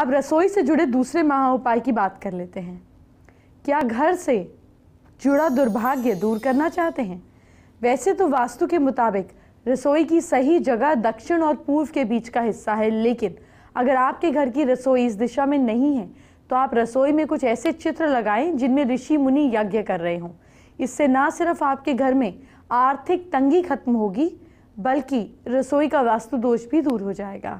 अब रसोई से जुड़े दूसरे महा उपाय की बात कर लेते हैं क्या घर से जुड़ा दुर्भाग्य दूर करना चाहते हैं वैसे तो वास्तु के मुताबिक रसोई की सही जगह दक्षिण और पूर्व के बीच का हिस्सा है लेकिन अगर आपके घर की रसोई इस दिशा में नहीं है तो आप रसोई में कुछ ऐसे चित्र लगाएं जिनमें ऋषि मुनि यज्ञ कर रहे हों इससे ना सिर्फ आपके घर में आर्थिक तंगी खत्म होगी बल्कि रसोई का वास्तु दोष भी दूर हो जाएगा